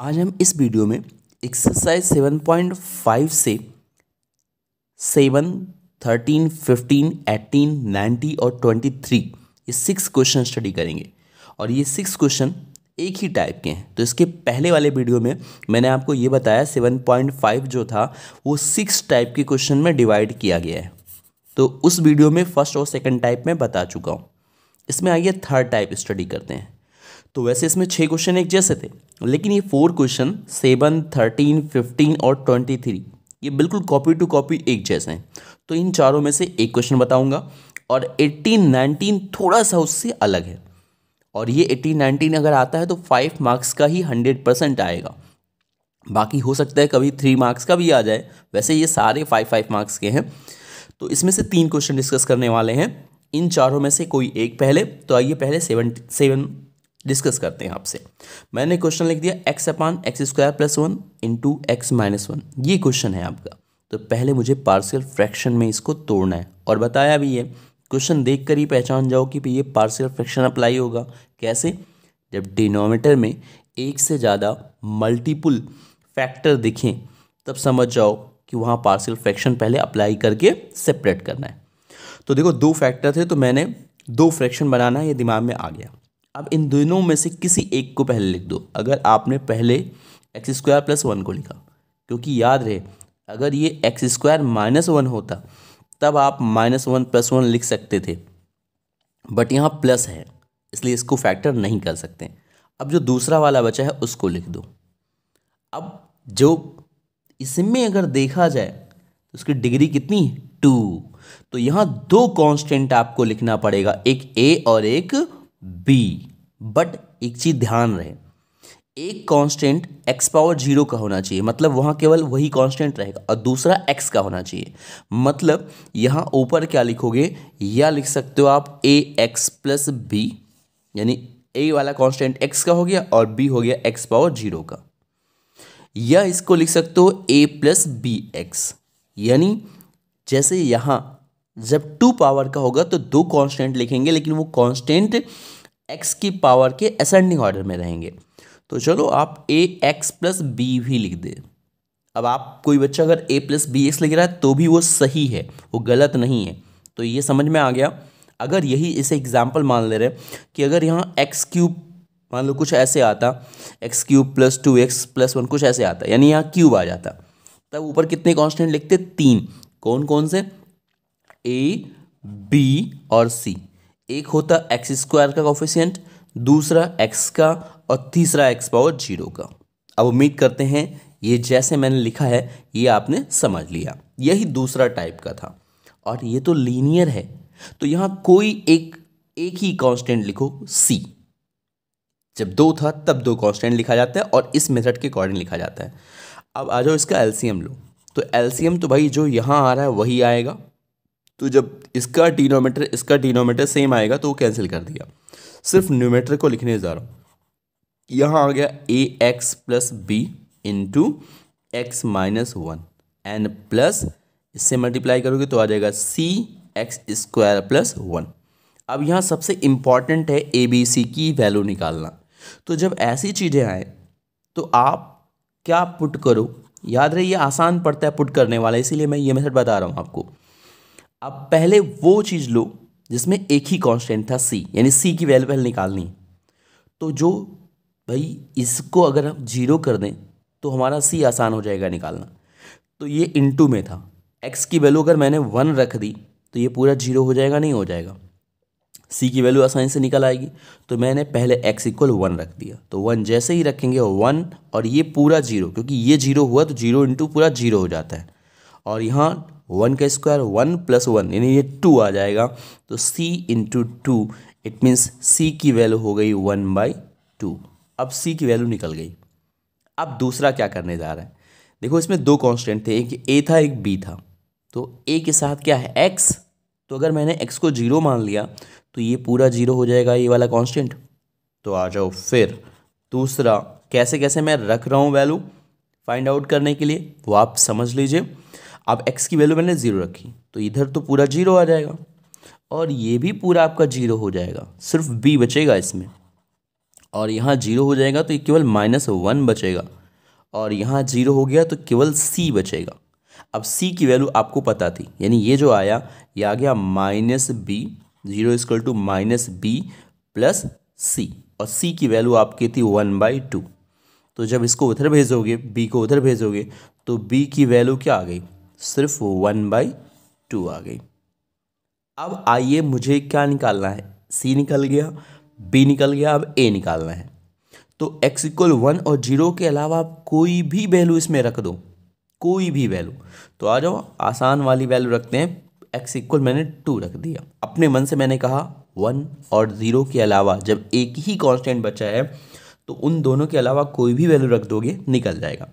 आज हम इस वीडियो में एक्सरसाइज सेवन पॉइंट फाइव से seven thirteen fifteen eighteen ninety और ट्वेंटी थ्री ये सिक्स क्वेश्चन स्टडी करेंगे और ये सिक्स क्वेश्चन एक ही टाइप के हैं तो इसके पहले वाले वीडियो में मैंने आपको ये बताया सेवन पॉइंट फाइव जो था वो सिक्स टाइप के क्वेश्चन में डिवाइड किया गया है तो उस वीडियो में फर्स्ट और सेकंड टाइप में बता चुका हूँ इसमें आइए थर्ड टाइप स्टडी करते हैं तो वैसे इसमें छः क्वेश्चन एक जैसे थे लेकिन ये four question seven thirteen fifteen और ट्वेंटी थ्री ये बिल्कुल कॉपी टू कॉपी एक जैसे हैं तो इन चारों में से एक क्वेश्चन बताऊंगा और एट्टीन नाइनटीन थोड़ा सा उससे अलग है और ये एट्टीन नाइनटीन अगर आता है तो फाइव मार्क्स का ही हंड्रेड परसेंट आएगा बाकी हो सकता है कभी थ्री मार्क्स का भी आ जाए वैसे ये सारे फाइव फाइव मार्क्स के हैं तो इसमें से तीन क्वेश्चन डिस्कस करने वाले हैं इन चारों में से कोई एक पहले तो आइए पहले सेवन सेवन डिस्कस करते हैं आपसे मैंने क्वेश्चन लिख दिया x upon x square plus one into x minus one ये क्वेश्चन है आपका तो पहले मुझे पार्शियल फ्रैक्शन में इसको तोड़ना है और बताया भी है क्वेश्चन देख कर ही पहचान जाओ कि ये पार्शियल फ्रैक्शन अप्लाई होगा कैसे जब डिनोमीटर में एक से ज़्यादा मल्टीपल फैक्टर दिखें तब समझ जाओ कि वहाँ पार्शियल फ्रैक्शन पहले अप्लाई करके सेपरेट करना है तो देखो दो फैक्टर थे तो मैंने दो फ्रैक्शन बनाना ये दिमाग में आ गया अब इन दोनों में से किसी एक को पहले लिख दो अगर आपने पहले एक्स स्क्वायर प्लस वन को लिखा क्योंकि याद रहे अगर ये एक्स स्क्वायर माइनस वन होता तब आप माइनस वन प्लस वन लिख सकते थे बट यहाँ प्लस है इसलिए इसको फैक्टर नहीं कर सकते अब जो दूसरा वाला बचा है उसको लिख दो अब जो इसमें अगर देखा जाए तो उसकी डिग्री कितनी है टू तो यहाँ दो कांस्टेंट आपको लिखना पड़ेगा एक ए और एक बी बट एक चीज़ ध्यान रहे एक कांस्टेंट एक्स पावर जीरो का होना चाहिए मतलब वहाँ केवल वही कांस्टेंट रहेगा और दूसरा एक्स का होना चाहिए मतलब यहाँ ऊपर क्या लिखोगे या लिख सकते हो आप ए एक्स प्लस बी यानी ए वाला कांस्टेंट एक्स का हो गया और बी हो गया एक्स पावर जीरो का या इसको लिख सकते हो ए प्लस बी एक्स यानी जैसे यहाँ जब टू पावर का होगा तो दो कांस्टेंट लिखेंगे लेकिन वो कांस्टेंट एक्स की पावर के असेंडिंग ऑर्डर में रहेंगे तो चलो आप ए एक्स प्लस बी भी लिख दें अब आप कोई बच्चा अगर ए प्लस बी एक्स लिख रहा है तो भी वो सही है वो गलत नहीं है तो ये समझ में आ गया अगर यही इसे एग्जाम्पल मान ले रहे कि अगर यहाँ एक्स क्यूब मान लो कुछ ऐसे आता x cube plus two x plus one कुछ ऐसे आता यानी यहाँ क्यूब आ जाता तब ऊपर कितने कांस्टेंट लिखते तीन कौन कौन से ए बी और सी एक होता एक्स स्क्वायर का कॉफिशियंट दूसरा एक्स का और तीसरा एक्स पावर जीरो का अब उम्मीद करते हैं ये जैसे मैंने लिखा है ये आपने समझ लिया यही दूसरा टाइप का था और ये तो लीनियर है तो यहाँ कोई एक एक ही कांस्टेंट लिखो सी जब दो था तब दो कांस्टेंट लिखा जाता है और इस मेथड के अकॉर्डिंग लिखा जाता है अब आ जाओ इसका एलसीएम लो तो एलसीएम तो भाई जो यहाँ आ रहा है वही आएगा तो जब इसका डिनोमीटर इसका डिनोमीटर सेम आएगा तो वो कैंसिल कर दिया सिर्फ न्यूमेटर को लिखने जा रहा हूँ यहाँ आ गया a x plus b into x minus one and plus इससे मल्टीप्लाई करोगे तो आ जाएगा c x square plus one अब यहाँ सबसे इम्पॉर्टेंट है ए बी सी की वैल्यू निकालना तो जब ऐसी चीज़ें आए तो आप क्या पुट करो याद रहे ये आसान पड़ता है पुट करने वाला इसीलिए मैं ये मेथड बता रहा हूँ आपको अब पहले वो चीज़ लो जिसमें एक ही कांस्टेंट था सी यानी सी की वैल्यू पहले निकालनी तो जो भाई इसको अगर हम जीरो कर दें तो हमारा सी आसान हो जाएगा निकालना तो ये इंटू में था एक्स की वैल्यू अगर मैंने वन रख दी तो ये पूरा जीरो हो जाएगा नहीं हो जाएगा सी की वैल्यू आसानी से निकल आएगी तो मैंने पहले एक्स इक्वल वन रख दिया तो वन जैसे ही रखेंगे वन और ये पूरा जीरो क्योंकि ये जीरो हुआ तो जीरो इंटू पूरा जीरो हो जाता है और यहाँ वन का स्क्वायर वन प्लस वन यानी ये टू आ जाएगा तो c into two it means c की वैल्यू हो गई वन बाई टू अब सी की वैल्यू निकल गई अब दूसरा क्या करने जा रहा है देखो इसमें दो कांस्टेंट थे एक ए था एक बी था तो ए के साथ क्या है एक्स तो अगर मैंने एक्स को जीरो मान लिया तो ये पूरा जीरो हो जाएगा ये वाला कॉन्स्टेंट तो आ जाओ फिर दूसरा कैसे कैसे मैं रख रहा हूँ वैल्यू फाइंड आउट करने के लिए वो आप समझ लीजिए अब एक्स की वैल्यू मैंने ज़ीरो रखी तो इधर तो पूरा जीरो आ जाएगा और ये भी पूरा आपका जीरो हो जाएगा सिर्फ बी बचेगा इसमें और यहाँ जीरो हो जाएगा तो केवल माइनस वन बचेगा और यहाँ जीरो हो गया तो केवल सी बचेगा अब सी की वैल्यू आपको पता थी यानी ये जो आया ये आ गया minus B zero equal to minus B plus C और सी की वैल्यू आपकी थी वन बाई टू तो जब इसको उधर भेजोगे बी को उधर भेजोगे तो बी की वैल्यू क्या आ गई सिर्फ वन बाई टू आ गई अब आइए मुझे क्या निकालना है सी निकल गया बी निकल गया अब ए निकालना है तो एक्स इक्वल वन और जीरो के अलावा आप कोई भी वैल्यू इसमें रख दो कोई भी वैल्यू तो आ जाओ आसान वाली वैल्यू रखते हैं एक्स इक्वल मैंने टू रख दिया अपने मन से मैंने कहा वन और ज़ीरो के अलावा जब एक ही कांस्टेंट बचा है तो उन दोनों के अलावा कोई भी वैल्यू रख दोगे निकल जाएगा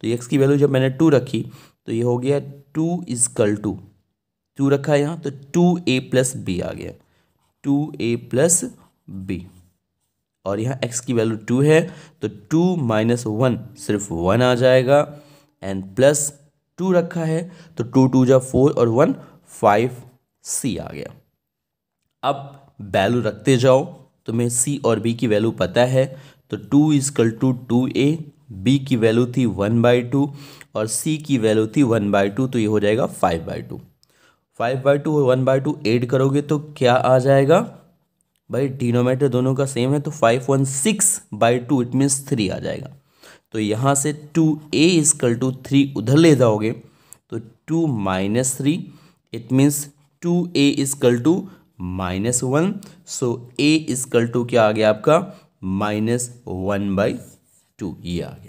तो एक्स की वैल्यू जब मैंने टू रखी तो ये हो गया टू इजकल टू टू रखा यहाँ तो टू ए प्लस बी आ गया टू ए प्लस बी और यहाँ एक्स की वैल्यू टू है तो टू माइनस वन सिर्फ वन आ जाएगा एंड प्लस टू रखा है तो टू टू जा फोर और वन फाइव सी आ गया अब वैल्यू रखते जाओ तुम्हें सी और बी की वैल्यू पता है तो two equal to two two A की वैल्यू थी वन बाई टू और सी की वैल्यू थी वन बाई टू तो ये हो जाएगा five by two five by two और वन बाई टू एड करोगे तो क्या आ जाएगा भाई डिनोमीटर दोनों का सेम है तो five one six by two it means three आ जाएगा तो यहाँ से two a equal two three उधर ले जाओगे तो two minus three it means two a equal to minus one so a equal two क्या आ गया आपका माइनस वन बाई टू ये आ गया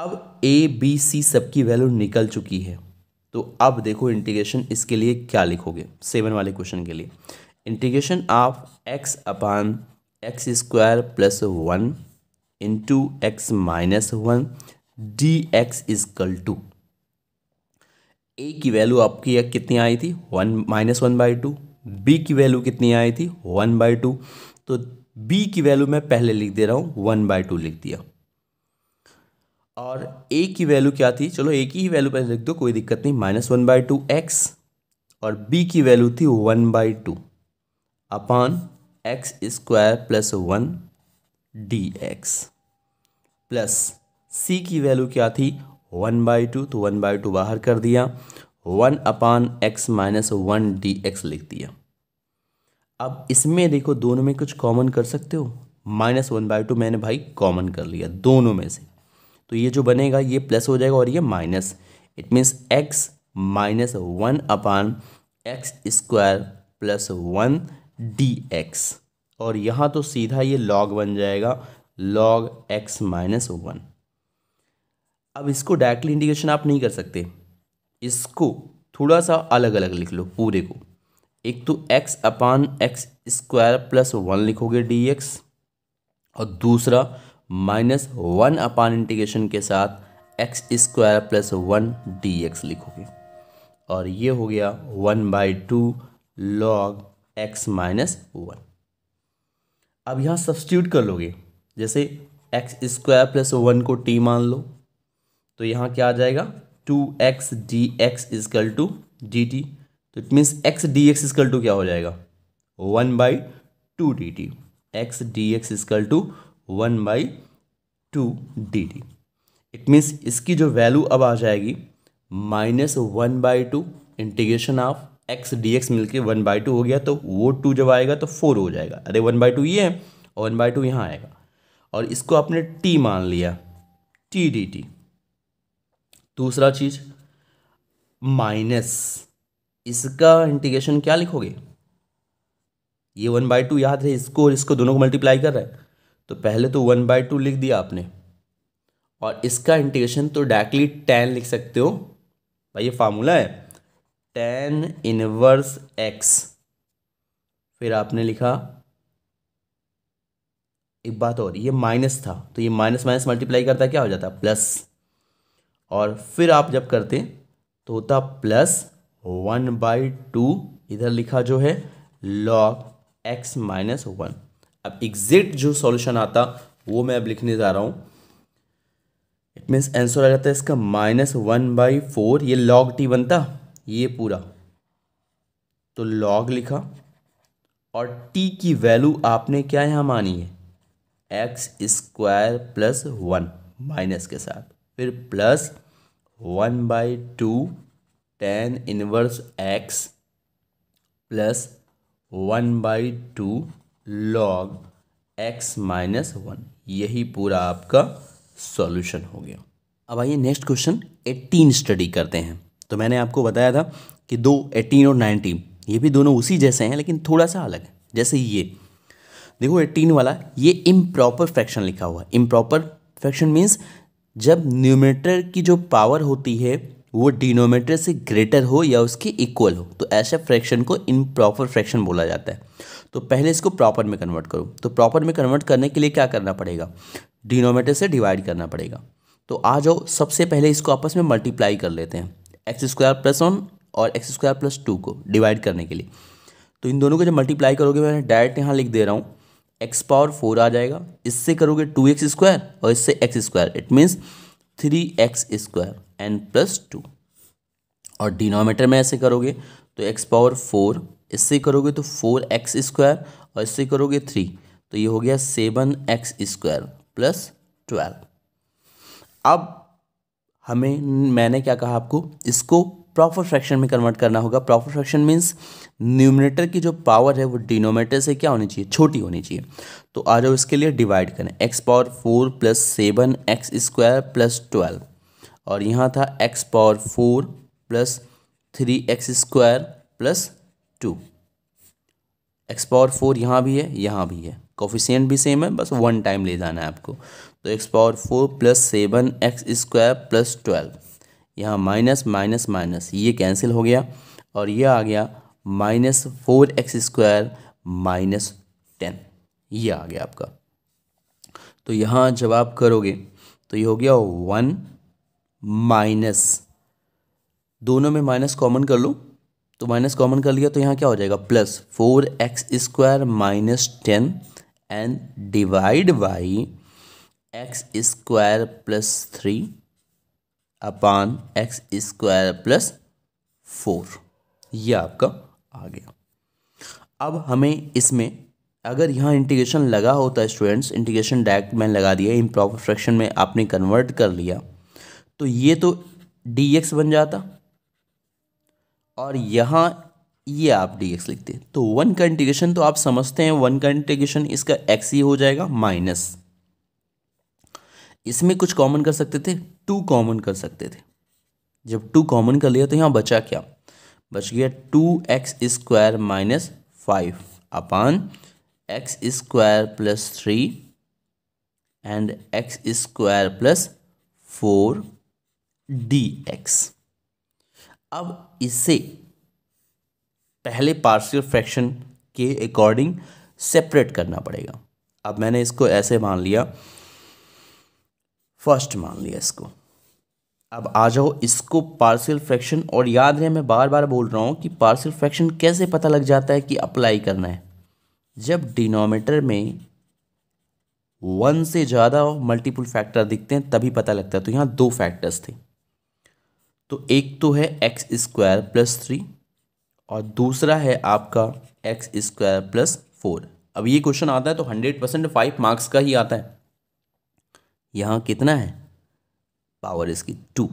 अब ए बी सी सबकी वैल्यू निकल चुकी है तो अब देखो इंटीग्रेशन इसके लिए क्या लिखोगे सेवन वाले क्वेश्चन के लिए integration of x upon x square plus one into x minus one d x equal two a की वैल्यू आपकी कितनी आई थी one minus one by two b की वैल्यू कितनी आई थी वन बाई टू तो बी की वैल्यू मैं पहले लिख दे रहा हूँ वन बाई टू लिख दिया और ए की वैल्यू क्या थी चलो ए की ही वैल्यू पहले लिख दो कोई दिक्कत नहीं minus one by two x और बी की वैल्यू थी one by two upon x square plus one d x plus c की वैल्यू क्या थी वन बाई टू तो वन बाई टू बाहर कर दिया one upon x minus one d x लिख दिया अब इसमें देखो दोनों में कुछ कॉमन कर सकते हो माइनस वन बाई टू मैंने भाई कॉमन कर लिया दोनों में से तो ये जो बनेगा ये प्लस हो जाएगा और ये minus it means x minus one upon x square plus one d x और यहाँ तो सीधा ये लॉग बन जाएगा लॉग एक्स माइनस वन अब इसको डायरेक्टली इंटीग्रेशन आप नहीं कर सकते इसको थोड़ा सा अलग अलग लिख लो पूरे को एक तो x upon x square plus one लिखोगे डी एक्स और दूसरा माइनस वन अपान इंटीग्रेशन के साथ x square plus one d x लिखोगे और ये हो गया one by two log x minus one अब यहाँ सब्सिट्यूट कर लोगे जैसे एक्स स्क्वायर प्लस वन को टी मान लो तो यहाँ क्या आ जाएगा two x d x equal two d t तो it means x d x equal two क्या हो जाएगा one by two d t x d x equal two one by two d t it means इसकी जो value अब आ जाएगी minus one by two integration of x d x मिलकर one by two हो गया तो वो टू जब आएगा तो फोर हो जाएगा अरे वन बाई टू ये है और वन बाई टू यहाँ आएगा और इसको आपने टी मान लिया टी डी टी दूसरा चीज माइनस इसका इंटीग्रेशन क्या लिखोगे ये वन बाई टू याद है इसको और इसको दोनों को मल्टीप्लाई कर रहा है तो पहले तो वन बाई टू लिख दिया आपने और इसका इंटीग्रेशन तो डायरेक्टली टेन लिख सकते हो भाई ये फार्मूला है टेन इनवर्स एक्स फिर आपने लिखा एक बात और ये माइनस था तो ये माइनस माइनस मल्टीप्लाई करता क्या हो जाता प्लस और फिर आप जब करते तो होता प्लस वन बाई टू इधर लिखा जो है लॉग एक्स माइनस वन अब एग्जैक्ट जो सॉल्यूशन आता वो मैं अब लिखने जा रहा हूँ इट मीन्स आंसर आ जाता है इसका माइनस वन बाई फोर ये लॉग टी बनता ये पूरा तो लॉग लिखा और टी की वैल्यू आपने क्या यहाँ मानी है x square plus one minus के साथ फिर plus one by two tan inverse x plus one by two log x minus one यही पूरा आपका सॉल्यूशन हो गया अब आइए नेक्स्ट क्वेश्चन एटीन स्टडी करते हैं तो मैंने आपको बताया था कि दो एटीन और नाइनटीन ये भी दोनों उसी जैसे हैं लेकिन थोड़ा सा अलग है जैसे ये देखो एटीन वाला ये इम्प्रॉपर फ्रैक्शन लिखा हुआ है इम्प्रॉपर फ्रैक्शन मीन्स जब न्यूमिनेटर की जो पावर होती है वो डिनोमीटर से ग्रेटर हो या उसके इक्वल हो तो ऐसे फ्रैक्शन को इन प्रॉपर फ्रैक्शन बोला जाता है तो पहले इसको प्रॉपर में कन्वर्ट करो तो प्रॉपर में कन्वर्ट करने के लिए क्या करना पड़ेगा डिनोमीटर से डिवाइड करना पड़ेगा तो आ जाओ सबसे पहले इसको आपस में मल्टीप्लाई कर लेते हैं एक्स स्क्वायर प्लस वन और एक्स स्क्वायर प्लस टू को डिवाइड करने के लिए तो इन दोनों को जब मल्टीप्लाई करोगे मैं डायरेक्ट यहाँ लिख दे रहा हूँ एक्स पावर फोर आ जाएगा इससे करोगे टू एक्स स्क्वायर और इससे x square it means three x square and plus two और डिनोमीटर में ऐसे करोगे तो एक्स पावर फोर इससे करोगे तो फोर एक्स स्क्वायर और इससे करोगे थ्री तो ये हो गया seven x square plus twelve अब हमें मैंने क्या कहा आपको इसको प्रॉपर फ्रैक्शन में कन्वर्ट करना होगा प्रॉपर फ्रैक्शन मीन्स न्यूमिनेटर की जो पावर है वो डिनोमेटर से क्या होनी चाहिए छोटी होनी चाहिए तो आ जाओ इसके लिए डिवाइड करें x power four plus seven x square plus twelve और यहाँ था x power four plus three x square plus two x power four यहाँ भी है यहाँ भी है कोफिशियंट भी सेम है बस वन टाइम ले जाना है आपको तो x power four plus seven x square plus twelve यहाँ माइनस माइनस माइनस ये कैंसिल हो गया और ये आ गया minus four x square minus ten ये आ गया आपका तो यहाँ जब आप करोगे तो ये हो गया वन माइनस दोनों में माइनस कॉमन कर लूँ तो माइनस कॉमन कर लिया तो यहाँ क्या हो जाएगा plus four x square minus ten and divide by x square plus three upon x square plus four यह आपका आ गया अब हमें इसमें अगर यहाँ इंटीग्रेशन लगा होता है स्टूडेंट्स इंटीग्रेशन डायरेक्ट मैंने लगा दिया इम्प्रॉपर फ्रैक्शन में आपने कन्वर्ट कर लिया तो ये तो डी एक्स बन जाता और यहाँ ये आप डी एक्स लिखते तो वन का इंटीग्रेशन तो आप समझते हैं वन का इंटीग्रेशन इसका एक्स ही हो जाएगा माइनस इसमें कुछ कॉमन कर सकते थे टू कॉमन कर सकते थे जब टू कॉमन कर लिया तो यहाँ बचा क्या बच गया two x square minus five upon x square plus three and x square plus four d x अब इसे पहले पार्शियल फ्रैक्शन के अकॉर्डिंग सेपरेट करना पड़ेगा अब मैंने इसको ऐसे मान लिया फर्स्ट मान लिया इसको अब आ जाओ इसको पार्शियल फ्रैक्शन और याद रहे मैं बार बार बोल रहा हूँ कि पार्शियल फ्रैक्शन कैसे पता लग जाता है कि अप्लाई करना है जब डिनोमीटर में वन से ज़्यादा मल्टीपल फैक्टर दिखते हैं तभी पता लगता है तो यहाँ दो फैक्टर्स थे तो एक तो है एक्स स्क्वायर प्लस थ्री और दूसरा है आपका एक्स स्क्वायर प्लस फोर अब ये क्वेश्चन आता है तो हंड्रेड परसेंट फाइव मार्क्स का ही आता है यहाँ कितना है पावर इसकी टू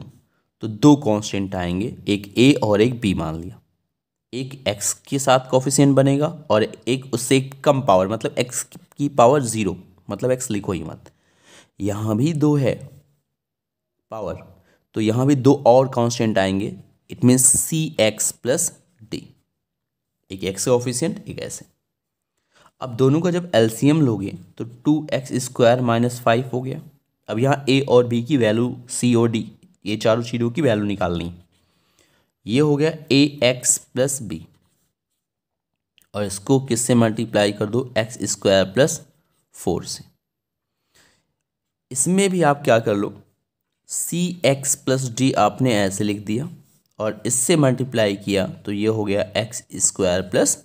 तो दो कांस्टेंट आएंगे एक ए और एक बी मान लिया एक एक्स के साथ कॉफिशियन बनेगा और एक उससे कम पावर मतलब एक्स की पावर ज़ीरो मतलब एक्स लिखो ही मत यहाँ भी दो है पावर तो यहाँ भी दो और कांस्टेंट आएंगे it means c x plus d एक एक्स का ऑफिशियंट एक ऐसे अब दोनों का जब एलसीएम लोगे तो two x square minus five हो गया अब यहाँ ए और बी की वैल्यू सी और डी ये चारों चीज़ों की वैल्यू निकालनी ये हो गया ए एक्स प्लस बी और इसको किससे मल्टीप्लाई कर दो एक्स स्क्वायर प्लस फोर से इसमें भी आप क्या कर लो सी एक्स प्लस डी आपने ऐसे लिख दिया और इससे मल्टीप्लाई किया तो ये हो गया एक्स स्क्वायर प्लस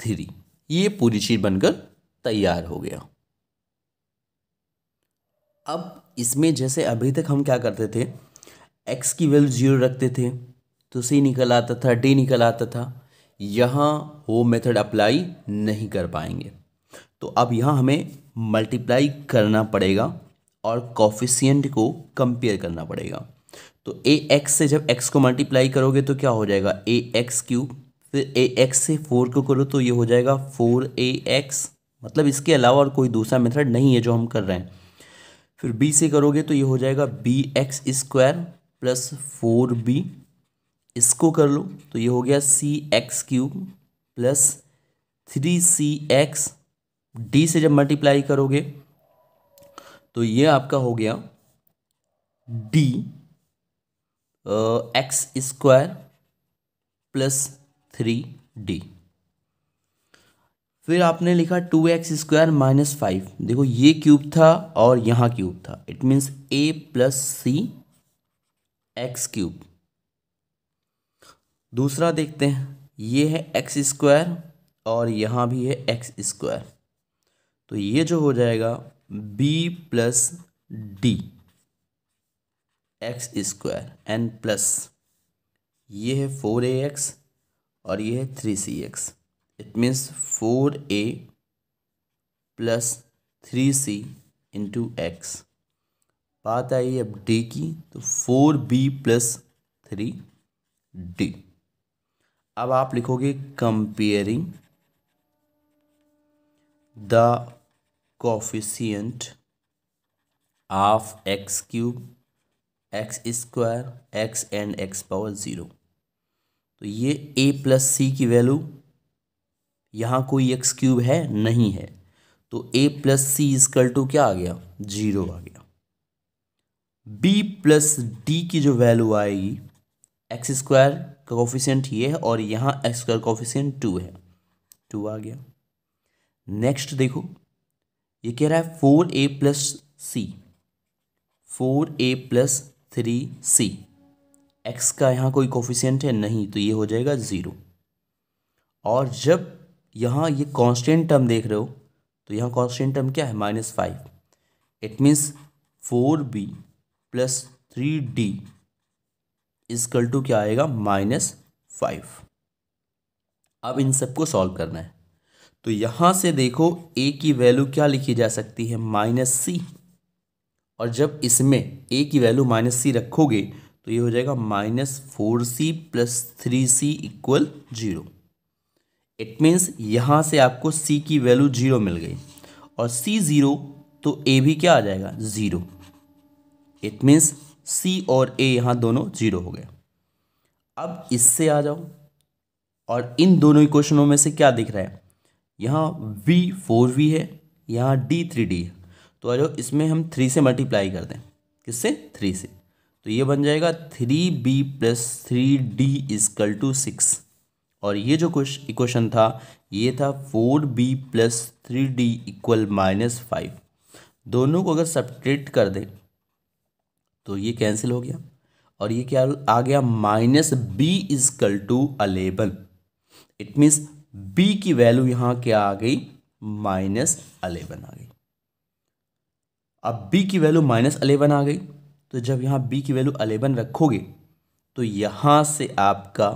थ्री ये पूरी चीज़ बनकर तैयार हो गया अब इसमें जैसे अभी तक हम क्या करते थे एक्स की वैल्यू जीरो रखते थे तो सी निकल आता था डी निकल आता था यहाँ वो मेथड अप्लाई नहीं कर पाएंगे तो अब यहाँ हमें मल्टीप्लाई करना पड़ेगा और कॉफिशियंट को कंपेयर करना पड़ेगा तो ए एक्स से जब एक्स को मल्टीप्लाई करोगे तो क्या हो जाएगा ए एक्स क्यूब फिर ए एक्स से फोर को करो तो ये हो जाएगा फोर ए एक्स मतलब इसके अलावा और कोई दूसरा मेथड नहीं है जो हम कर रहे हैं फिर बी से करोगे तो ये हो जाएगा b x square plus four b इसको कर लो तो ये हो गया c x cube plus three c x d से जब मल्टीप्लाई करोगे तो ये आपका हो गया d x square plus three d फिर आपने लिखा two x square minus five देखो ये क्यूब था और यहाँ क्यूब था it means a plus c x cube दूसरा देखते हैं ये है एक्स स्क्वायर और यहाँ भी है एक्स स्क्वायर तो ये जो हो जाएगा b plus d x square and plus ये है फोर ए एक्स और ये है three c x it means four a plus three c into x बात आई अब डी की तो four b plus three d अब आप लिखोगे comparing the coefficient of x cube x square x and x power zero तो ये ए प्लस सी की वैल्यू यहाँ कोई एक्स क्यूब है नहीं है तो a plus c equal two क्या आ गया जीरो आ गया बी प्लस डी की जो वैल्यू आएगी एक्स स्क्वायर का कॉफिशियंट ये है और यहाँ एक्स स्क्वायर कॉफिशियंट टू है टू आ गया नेक्स्ट देखो ये कह रहा है four a plus c four a plus three c x का यहाँ कोई कोफिशियंट है नहीं तो ये हो जाएगा ज़ीरो और जब यहाँ ये कांस्टेंट टर्म देख रहे हो तो यहाँ कांस्टेंट टर्म क्या है minus five it means four b plus three d equal two क्या आएगा माइनस फाइव अब इन सबको सॉल्व करना है तो यहाँ से देखो ए की वैल्यू क्या लिखी जा सकती है माइनस सी और जब इसमें ए की वैल्यू माइनस सी रखोगे तो ये हो जाएगा minus four c plus three c equal zero it means यहाँ से आपको सी की वैल्यू जीरो मिल गई और सी ज़ीरो तो ए भी क्या आ जाएगा ज़ीरो इट मीन्स सी और ए यहाँ दोनों जीरो हो गए अब इससे आ जाओ और इन दोनों क्वेश्चनों में से क्या दिख रहा है यहाँ वी फोर वी है यहाँ डी थ्री डी है तो आ जाओ इसमें हम थ्री से मल्टीप्लाई कर दें किससे थ्री से तो ये बन जाएगा three b plus three d equal two six और ये जो क्वेश्चन इक्वेशन था ये था four b plus three d equal minus five दोनों को अगर सपरेट कर दें तो ये कैंसिल हो गया और ये क्या आ गया minus B is equal to eleven it means B की वैल्यू यहाँ क्या आ गई माइनस अलेवन आ गई अब बी की वैल्यू माइनस अलेवन आ गई तो जब यहाँ बी की वैल्यू अलेवन रखोगे तो यहाँ से आपका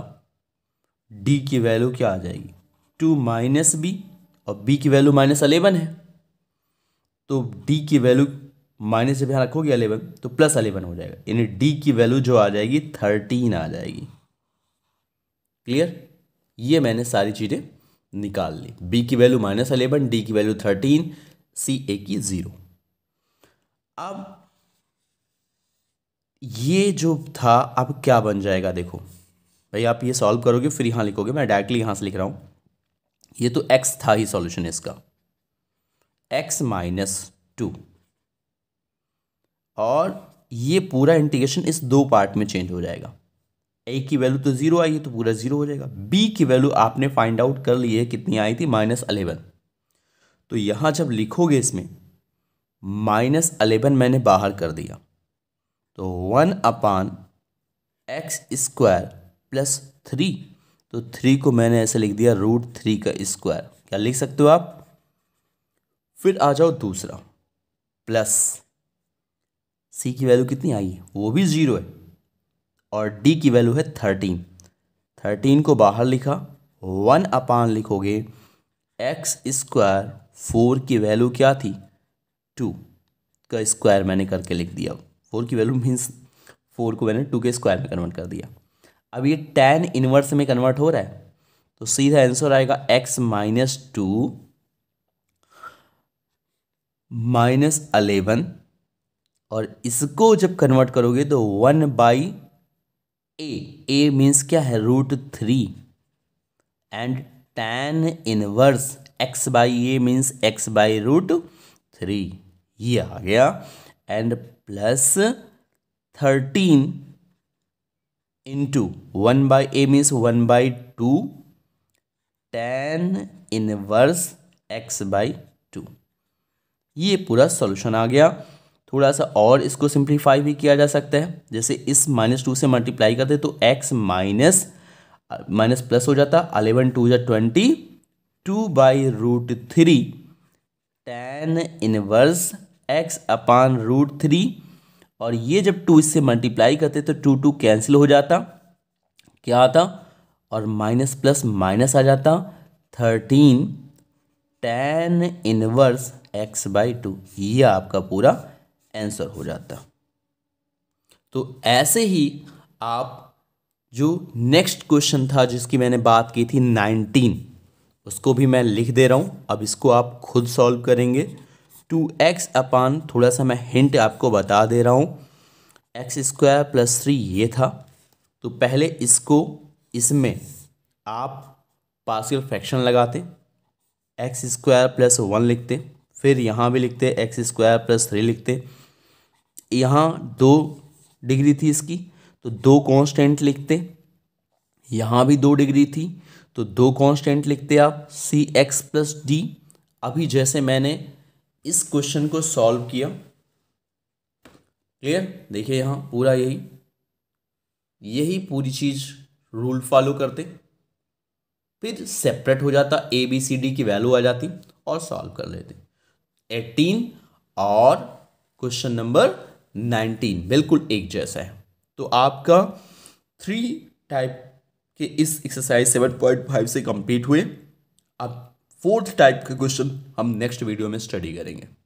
डी की वैल्यू क्या आ जाएगी टू माइनस बी और बी की वैल्यू माइनस अलेवन है तो डी की वैल्यू माइनस जब यहाँ रखोगे अलेवन तो प्लस अलेवन हो जाएगा यानी डी की वैल्यू जो आ जाएगी थर्टीन आ जाएगी क्लियर ये मैंने सारी चीज़ें निकाल ली बी की वैल्यू माइनस अलेवन डी की वैल्यू थर्टीन सी ए की ज़ीरो अब ये जो था अब क्या बन जाएगा देखो भाई आप ये सॉल्व करोगे फिर यहाँ लिखोगे मैं डायरेक्टली यहाँ से लिख रहा हूँ ये तो एक्स था ही सॉल्यूशन इसका एक्स माइनस टू और ये पूरा इंटीग्रेशन इस दो पार्ट में चेंज हो जाएगा ए की वैल्यू तो जीरो आई है तो पूरा जीरो हो जाएगा बी की वैल्यू आपने फाइंड आउट कर ली है कितनी आई थी माइनस अलेवन तो यहाँ जब लिखोगे इसमें माइनस अलेवन मैंने बाहर कर दिया तो one upon x square plus three तो थ्री को मैंने ऐसे लिख दिया रूट थ्री का स्क्वायर क्या लिख सकते हो आप फिर आ जाओ दूसरा प्लस सी की वैल्यू कितनी आई है वो भी ज़ीरो है और डी की वैल्यू है थर्टीन थर्टीन को बाहर लिखा वन अपान लिखोगे एक्स स्क्वायर फोर की वैल्यू क्या थी टू का स्क्वायर मैंने करके लिख दिया फोर की वैल्यू मीन्स फोर को मैंने टू के स्क्वायर में कन्वर्ट कर दिया अब ये टेन इन्वर्स में कन्वर्ट हो रहा है तो सीधा आंसर आएगा X minus two minus eleven और इसको जब कन्वर्ट करोगे तो one by A A means क्या है root three and tan inverse X by A means X by root three ये आ गया and plus thirteen into one by A means one by two tan inverse X by two ये पूरा solution आ गया थोड़ा सा और इसको सिंप्लीफाई भी किया जा सकता है जैसे इस माइनस टू से मल्टीप्लाई करते तो एक्स माइनस माइनस प्लस हो जाता अलेवन टू या twenty two by root three tan inverse X upon root three और ये जब टू इससे मल्टीप्लाई करते तो टू टू कैंसिल हो जाता क्या आता और माइनस प्लस माइनस आ जाता thirteen tan inverse X by two ये आपका पूरा आंसर हो जाता तो ऐसे ही आप जो नेक्स्ट क्वेश्चन था जिसकी मैंने बात की थी नाइनटीन उसको भी मैं लिख दे रहा हूँ अब इसको आप खुद सॉल्व करेंगे टू एक्स अपान थोड़ा सा मैं हिंट आपको बता दे रहा हूँ एक्स स्क्वायर प्लस थ्री ये था तो पहले इसको इसमें आप पार्सियल फ्रैक्शन लगाते एक्स स्क्वायर प्लस वन लिखते फिर यहाँ भी लिखते एक्स स्क्वायर प्लस थ्री लिखते यहाँ दो डिग्री थी इसकी तो दो कांस्टेंट लिखते यहाँ भी दो डिग्री थी तो दो कांस्टेंट लिखते आप सी एक्स प्लस डी अभी जैसे मैंने इस क्वेश्चन को सॉल्व किया क्लियर देखिए यहाँ पूरा यही यही पूरी चीज़ रूल फॉलो करते फिर सेपरेट हो जाता ए बी सी डी की वैल्यू आ जाती और सॉल्व कर लेते एटीन और क्वेश्चन नंबर नाइनटीन बिल्कुल एक जैसा है तो आपका थ्री टाइप के इस एक्सरसाइज सेवन पॉइंट फाइव से कंप्लीट हुए अब फोर्थ टाइप के क्वेश्चन हम नेक्स्ट वीडियो में स्टडी करेंगे